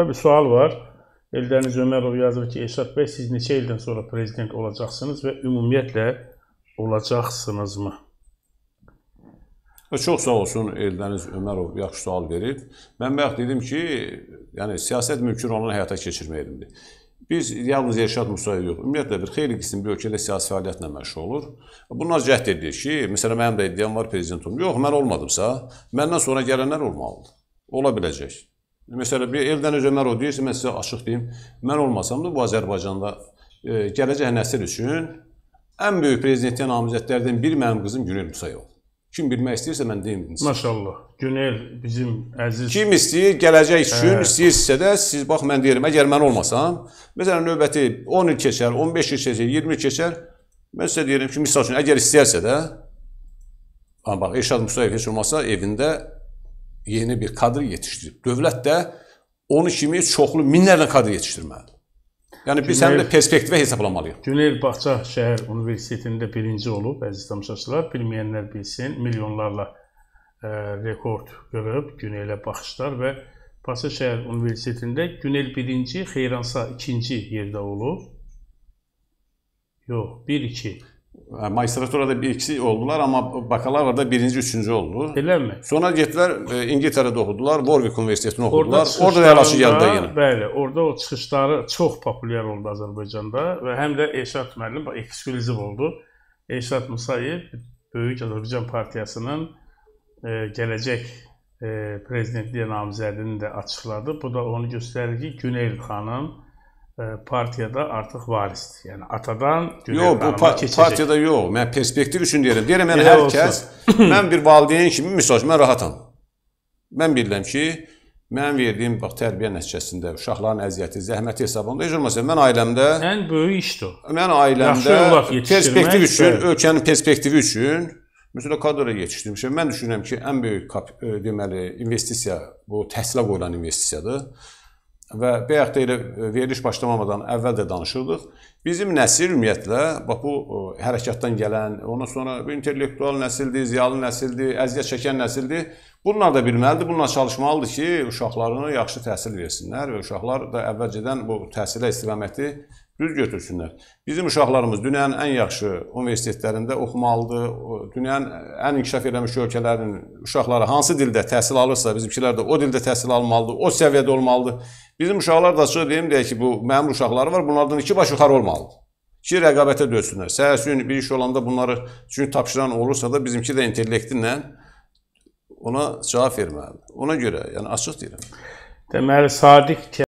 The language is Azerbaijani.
Bir sual var. Eldəniz Ömərov yazır ki, Esad bəy siz neçə ildən sonra prezident olacaqsınız və ümumiyyətlə olacaqsınızmı? Çox sağ olsun Eldəniz Ömərov yaxşı sual verib. Mən bayaq dedim ki, yəni siyasət mümkün olan həyata keçirməkdir. Biz yalnız Elşad Musayev yox, ümumiyyətlə bir xeyli qism bir ölkədə siyasi fəaliyyətlə məşğul olur. Bunlar cəhd edir ki, məsələn mənim də iddiam var prezident olum. Yox, mən olmadımsa, məndən sonra gələnlər olmalıdır. Ola biləcək. Məsələn, bir Eldəniz Ömərov deyirsə, mən sizə açıq deyim, mən olmasam da bu Azərbaycanda e, gələcək nəsil üçün ən böyük prezidentliyə namizədlərdən biri mənim qızım Günel Musayevdir. Kim bilmək istəyirsə mən deyim. Maşallah. Günel bizim əziz. Kim istəyir, gələcək üçün hə. istəyirsə də siz bax mən deyirəm, əgər mən olmasam, məsələn növbəti 10 il keçər, 15 il keçər, 20 il keçər, mən sizə deyirəm ki, məsəl üçün əgər istəyərsə də, amma bax Elşad Musayev heç olmasa evində yeni bir kadr yetişdirib. Dövlət də onun kimi çoxlu minlərlə kadr yetişdirməlidir. Yəni biz Günel, həm də perspektivə hesablamalıyıq. Günel Bağça şəhər universitetində birinci olub əziz tamaşaçılar, bilməyənlər bilsin, milyonlarla ə, e, rekord qırıb Günelə baxışlar və Bağça şəhər universitetində Günel birinci, Xeyransa ikinci yerdə olub. Yox, 1 2 magistraturada bir ikisi oldular amma bakalavrda birinci, üçüncü oldu. Beləmi? Sonra getdilər e, İngiltərədə oxudular, Warwick Universitetini oxudular. Orada da yaxşı gəldi yenə. Bəli, orada o çıxışları çox populyar oldu Azərbaycanda və həm də Elşad müəllim eksklüziv oldu. Elşad Musayev Böyük Azərbaycan Partiyasının e, gələcək e, prezidentliyə namizədini də açıqladı. Bu da onu göstərir ki, Güneyl xanım partiyada artıq varisdir. Yəni atadan Yox, bu pa keçəcək. partiyada yox. Mən perspektiv üçün deyirəm. Deyirəm yəni hər kəs mən bir valideyn kimi misal mən rahatam. Mən bilirəm ki, mən verdiyim bax tərbiyə nəticəsində uşaqların əziyyəti, zəhməti hesabında heç olmasa mən ailəmdə ən böyük işdir. Mən ailəmdə perspektiv üçün, və... ölkənin perspektivi üçün Məsələn, kadro yetişdirmişəm. Mən düşünürəm ki, ən böyük e, deməli investisiya bu təhsilə qoyulan investisiyadır və bayaq da elə veriliş başlamamadan əvvəl də danışırdıq. Bizim nəsil ümumiyyətlə bax bu hərəkətdən gələn, ondan sonra intellektual nəsildir, ziyalı nəsildir, əziyyət çəkən nəsildir. Bunlar da bilməlidir, bununla çalışmalıdır ki, uşaqlarına yaxşı təhsil versinlər və uşaqlar da əvvəlcədən bu təhsilə istiqaməti Düz götürsünlər. Bizim uşaqlarımız dünyanın ən yaxşı universitetlərində oxumalıdır. Dünyanın ən inkişaf etmiş ölkələrinin uşaqları hansı dildə təhsil alırsa, bizimkilər də o dildə təhsil almalıdır, o səviyyədə olmalıdır. Bizim uşaqlar da çıxıb deyim deyək ki, bu məmur uşaqları var, bunlardan iki baş yuxarı olmalıdır ki, rəqabətə dözsünlər. Səhəsi bir iş olanda bunları çünki tapşıran olursa da bizimki də intellektinlə ona cavab verməlidir. Ona görə, yəni açıq deyirəm. Deməli, sadiq